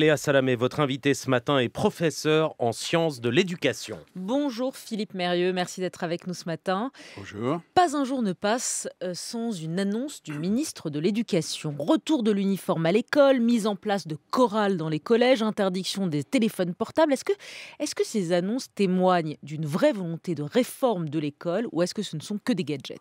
Léa Salamé, votre invité ce matin est professeur en sciences de l'éducation. Bonjour Philippe Mérieux, merci d'être avec nous ce matin. Bonjour. Pas un jour ne passe euh, sans une annonce du ministre de l'Éducation. Retour de l'uniforme à l'école, mise en place de chorales dans les collèges, interdiction des téléphones portables. Est-ce que, est-ce que ces annonces témoignent d'une vraie volonté de réforme de l'école ou est-ce que ce ne sont que des gadgets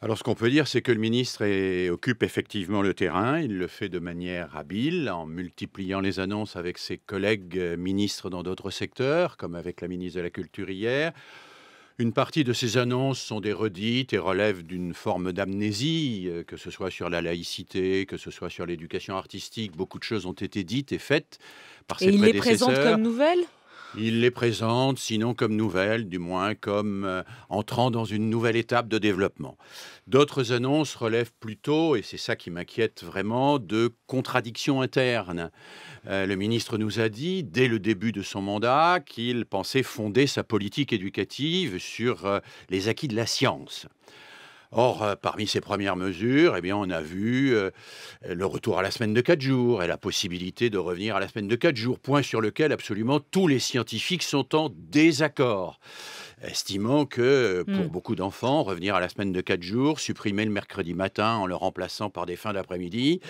alors ce qu'on peut dire, c'est que le ministre occupe effectivement le terrain, il le fait de manière habile, en multipliant les annonces avec ses collègues euh, ministres dans d'autres secteurs, comme avec la ministre de la Culture hier. Une partie de ces annonces sont des redites et relèvent d'une forme d'amnésie, euh, que ce soit sur la laïcité, que ce soit sur l'éducation artistique. Beaucoup de choses ont été dites et faites par ses prédécesseurs. Et il les présente comme nouvelles il les présente, sinon comme nouvelles, du moins comme euh, entrant dans une nouvelle étape de développement. D'autres annonces relèvent plutôt, et c'est ça qui m'inquiète vraiment, de contradictions internes. Euh, le ministre nous a dit, dès le début de son mandat, qu'il pensait fonder sa politique éducative sur euh, les acquis de la science. Or, euh, parmi ces premières mesures, eh bien, on a vu euh, le retour à la semaine de 4 jours et la possibilité de revenir à la semaine de 4 jours, point sur lequel absolument tous les scientifiques sont en désaccord estimant que euh, pour hmm. beaucoup d'enfants, revenir à la semaine de 4 jours, supprimer le mercredi matin en le remplaçant par des fins d'après-midi,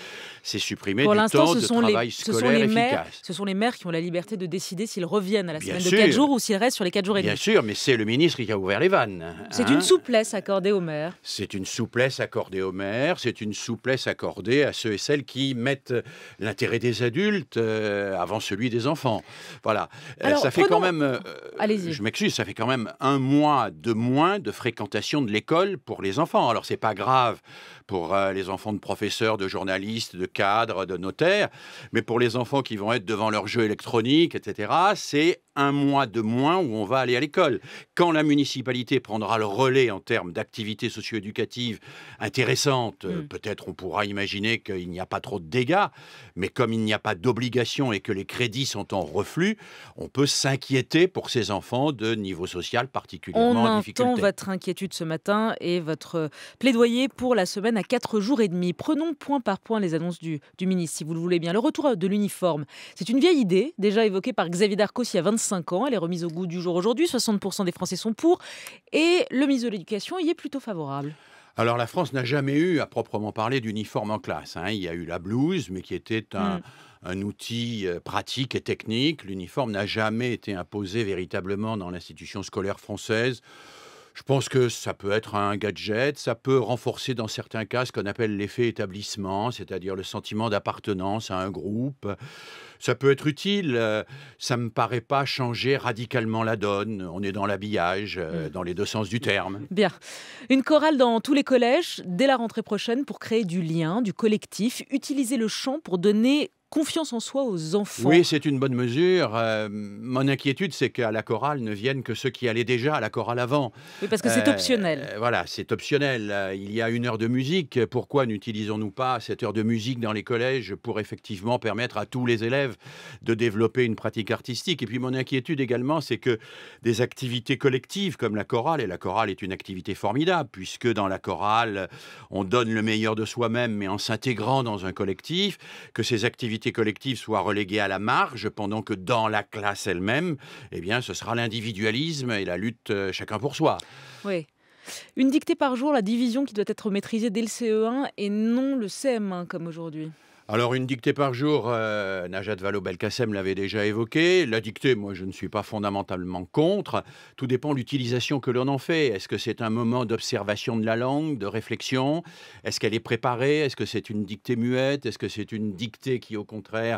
c'est supprimer pour temps de travail scolaire ce sont les efficace. ce sont les maires qui ont la liberté de décider s'ils reviennent à la semaine de 4 jours ou s'ils restent sur les 4 jours et demi. Bien sûr, mais c'est le ministre qui a ouvert les vannes. c'est hein. une souplesse accordée aux maires. C'est une souplesse accordée aux maires, c'est une souplesse accordée à ceux et celles qui mettent l'intérêt des adultes euh, avant celui des enfants. Voilà. Euh, ça fait quand même... Allez-y. Je m'excuse, ça fait quand même un mois de moins de fréquentation de l'école pour les enfants. Alors, c'est pas grave pour euh, les enfants de professeurs, de journalistes, de cadres, de notaires, mais pour les enfants qui vont être devant leur jeu électronique, etc., c'est un mois de moins où on va aller à l'école. Quand la municipalité prendra le relais en termes d'activités socio-éducatives intéressantes, mm. euh, peut-être on pourra imaginer qu'il n'y a pas trop de dégâts, mais comme il n'y a pas d'obligation et que les crédits sont en reflux, on peut s'inquiéter pour ces enfants de niveau social particulièrement en difficulté. On entend votre inquiétude ce matin et votre plaidoyer pour la semaine à 4 jours et demi. Prenons point par point les annonces du, du ministre, si vous le voulez bien. Le retour de l'uniforme, c'est une vieille idée, déjà évoquée par Xavier Darcos il y a 25 ans. Elle est remise au goût du jour aujourd'hui. 60% des Français sont pour. Et le ministre de l'Éducation y est plutôt favorable. Alors la France n'a jamais eu à proprement parler d'uniforme en classe. Hein. Il y a eu la blouse, mais qui était un hmm. outil euh, pratique et technique. L'uniforme n'a jamais été imposé véritablement dans l'institution scolaire française. Je pense que ça peut être un gadget, ça peut renforcer dans certains cas ce qu'on appelle l'effet établissement, c'est-à-dire le sentiment d'appartenance à un groupe. Ça peut être utile, euh, ça me paraît pas changer radicalement la donne. On est dans l'habillage, euh, hmm. dans les deux sens du terme. Bien. Une chorale dans tous les collèges dès la rentrée prochaine pour créer du lien, du collectif, utiliser le chant pour donner confiance en soi aux enfants. Oui, c'est une bonne mesure. Euh, mon inquiétude, c'est qu'à la chorale ne viennent que ceux qui allaient déjà à la chorale avant. Oui, parce que c'est euh, optionnel. Euh, voilà, c'est optionnel. Il y a une heure de musique. Pourquoi n'utilisons-nous pas cette heure de musique dans les collèges pour effectivement permettre à tous les élèves de développer une pratique artistique Et puis mon inquiétude également, c'est que des activités collectives comme la chorale, et la chorale est une activité formidable, puisque dans la chorale, on donne le meilleur de soi-même, mais en s'intégrant dans un collectif, que ces activités collective soit reléguée à la marge, pendant que dans la classe elle-même, eh bien, ce sera l'individualisme et la lutte euh, chacun pour soi. Oui. Une dictée par jour, la division qui doit être maîtrisée dès le CE1 et non le CM1 comme aujourd'hui. Alors, une dictée par jour, euh, Najat Vallaud-Belkacem l'avait déjà évoqué. La dictée, moi, je ne suis pas fondamentalement contre. Tout dépend de l'utilisation que l'on en fait. Est-ce que c'est un moment d'observation de la langue, de réflexion Est-ce qu'elle est préparée Est-ce que c'est une dictée muette Est-ce que c'est une dictée qui, au contraire,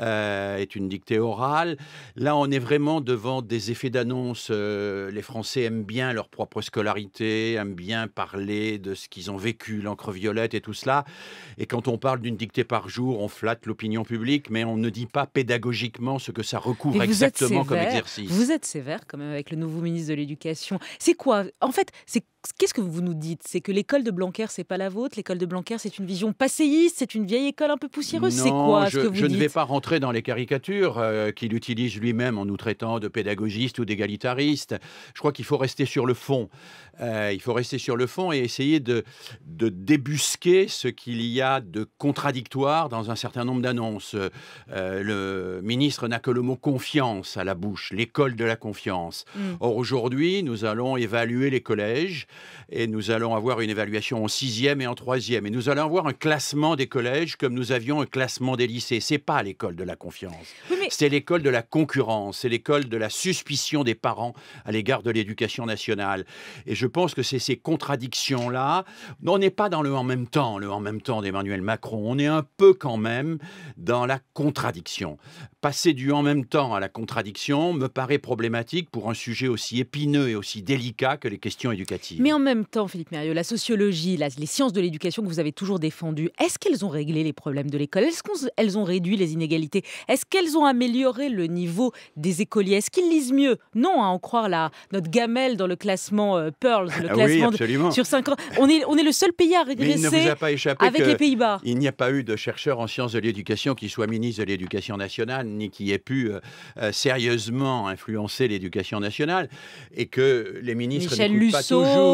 euh, est une dictée orale Là, on est vraiment devant des effets d'annonce. Euh, les Français aiment bien leur propre scolarité, aiment bien parler de ce qu'ils ont vécu, l'encre violette et tout cela. Et quand on parle d'une dictée par jour, on flatte l'opinion publique, mais on ne dit pas pédagogiquement ce que ça recouvre exactement comme exercice. Vous êtes sévère quand même avec le nouveau ministre de l'Éducation. C'est quoi En fait, c'est qu'est-ce que vous nous dites C'est que l'école de Blanquer, c'est pas la vôtre. L'école de Blanquer, c'est une vision passéiste, c'est une vieille école un peu poussiéreuse. C'est quoi Je, que vous je ne vais pas rentrer dans les caricatures euh, qu'il utilise lui-même en nous traitant de pédagogistes ou d'égalitaristes. Je crois qu'il faut rester sur le fond. Euh, il faut rester sur le fond et essayer de, débusquer ce qu'il y a de contradictoire dans un certain nombre d'annonces. Euh, le ministre n'a que le mot confiance à la bouche, l'école de la confiance. Hmm. Or aujourd'hui, nous allons évaluer les collèges et nous allons avoir une évaluation en sixième et en troisième. Et nous allons avoir un classement des collèges comme nous avions un classement des lycées. C'est pas l'école de la confiance. C'est l'école de la concurrence. C'est l'école de la suspicion des parents à l'égard de l'éducation nationale. Et je pense que c'est ces contradictions-là. On n'est pas dans le en même temps, le en même temps d'Emmanuel Macron. On est un peu quand même dans la contradiction. Passer du en même temps à la contradiction me paraît problématique pour un sujet aussi épineux et aussi délicat que les questions éducatives. Mais en même temps, Philippe Mérieux, la sociologie, les sciences de l'éducation que vous avez toujours défendues, est-ce qu'elles ont réglé les problèmes de l'école Est-ce qu'elles ont réduit les inégalités Est-ce qu'elles ont amélioré le niveau des écoliers Est-ce qu'ils lisent mieux Non, à en croire notre gamelle dans le classement euh, Pearls, le ah classement sur 5 ans. On est, on est le seul pays à régresser avec les Pays-Bas. Il n'y a pas eu de chercheur en sciences de l'éducation qui soit ministre de l'éducation nationale, ni qui ait pu euh, euh, sérieusement influencer l'éducation nationale, et que les ministres ne pas toujours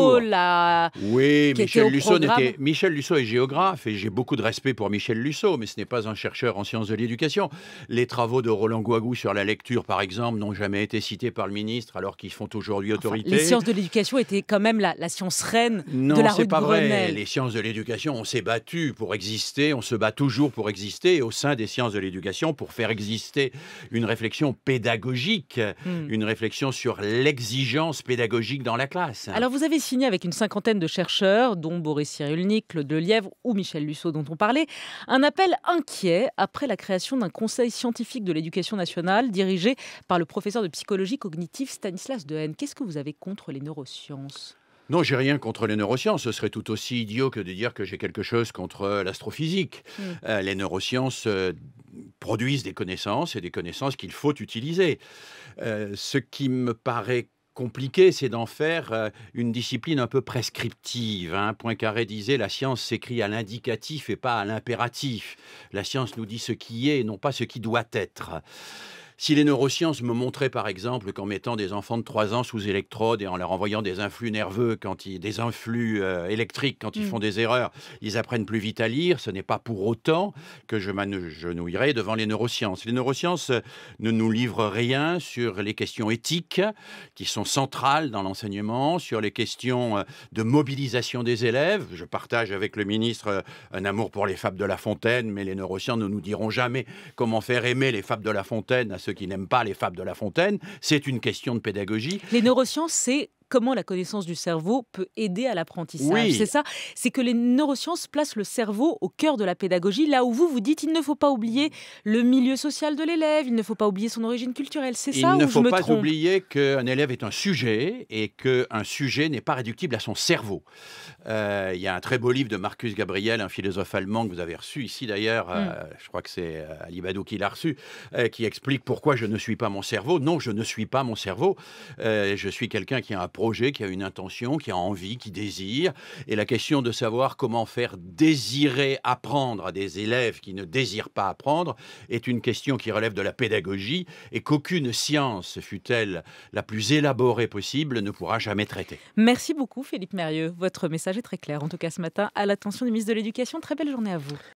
oui, Michel, était... Michel est géographe et j'ai beaucoup de respect pour Michel Lusseau, mais ce n'est pas un chercheur en sciences de l'éducation. Les travaux de Roland Guagou sur la lecture, par exemple, n'ont jamais été cités par le ministre alors qu'ils font aujourd'hui autorité. les sciences de l'éducation étaient quand même la, science reine de la rue de c'est pas vrai. Les sciences de l'éducation, on s'est battu pour exister, on se bat toujours pour exister au sein des sciences de l'éducation pour faire exister une réflexion pédagogique, hmm. une réflexion sur l'exigence pédagogique dans la classe. Alors vous avez signé avec une cinquantaine de chercheurs, dont Boris Cyrulnik, Claude lièvre ou Michel Lussot dont on parlait, un appel inquiet après la création d'un conseil scientifique de l'éducation nationale dirigé par le professeur de psychologie cognitive Stanislas Dehaene. Qu'est-ce que vous avez contre les neurosciences non, j'ai rien contre les neurosciences. Ce serait tout aussi idiot que de dire que j'ai quelque chose contre euh, l'astrophysique. Hmm. Euh, les neurosciences euh, produisent des connaissances et des connaissances qu'il faut utiliser. ce qui me paraît compliqué, c'est d'en faire euh, une discipline un peu prescriptive. Hein. Poincaré disait la science s'écrit à l'indicatif et pas à l'impératif. La science nous dit ce qui est et non pas ce qui doit être. Si les neurosciences me montraient par exemple qu'en mettant des enfants de 3 ans sous électrode et en leur envoyant des influx nerveux, quand des influx euh, électriques quand ils mm. font des erreurs, ils apprennent plus vite à lire, ce n'est pas pour autant que je m'agenouillerais devant les neurosciences. Les neurosciences euh, ne nous livrent rien sur les questions éthiques qui sont centrales dans l'enseignement, sur les questions euh, de mobilisation des élèves. Je partage avec le ministre un amour pour les fables de La Fontaine, mais les neurosciences ne nous diront jamais comment faire aimer les fables de La Fontaine à qui n'aiment pas les fables de La Fontaine. C'est une question de pédagogie. Les neurosciences, c'est comment la connaissance du cerveau peut aider à l'apprentissage. C'est ça, c'est que les neurosciences placent le cerveau au cœur de la pédagogie, là où vous vous dites il ne faut pas oublier le milieu social de l'élève, il ne faut pas oublier son origine culturelle. C'est ça Il ne faut pas oublier qu'un élève est un sujet et qu'un sujet n'est pas réductible à son cerveau. Euh, il y a un très beau livre de Marcus Gabriel, un philosophe allemand que vous avez reçu ici d'ailleurs, euh, hmm. je crois que c'est euh, Alibadou qui l'a reçu, qui explique pourquoi je ne suis pas mon cerveau. Non, je ne suis pas mon cerveau. je suis quelqu'un qui a un qui a une intention, qui a envie, qui désire. Et la question de savoir comment faire désirer apprendre à des élèves qui ne désirent pas apprendre est une question qui relève de la pédagogie et qu'aucune science, fût elle la plus élaborée possible, ne pourra jamais traiter. Merci beaucoup Philippe Mérieux. Votre message est très clair, en tout cas ce matin, à l'attention du ministre de l'Éducation. Très belle journée à vous.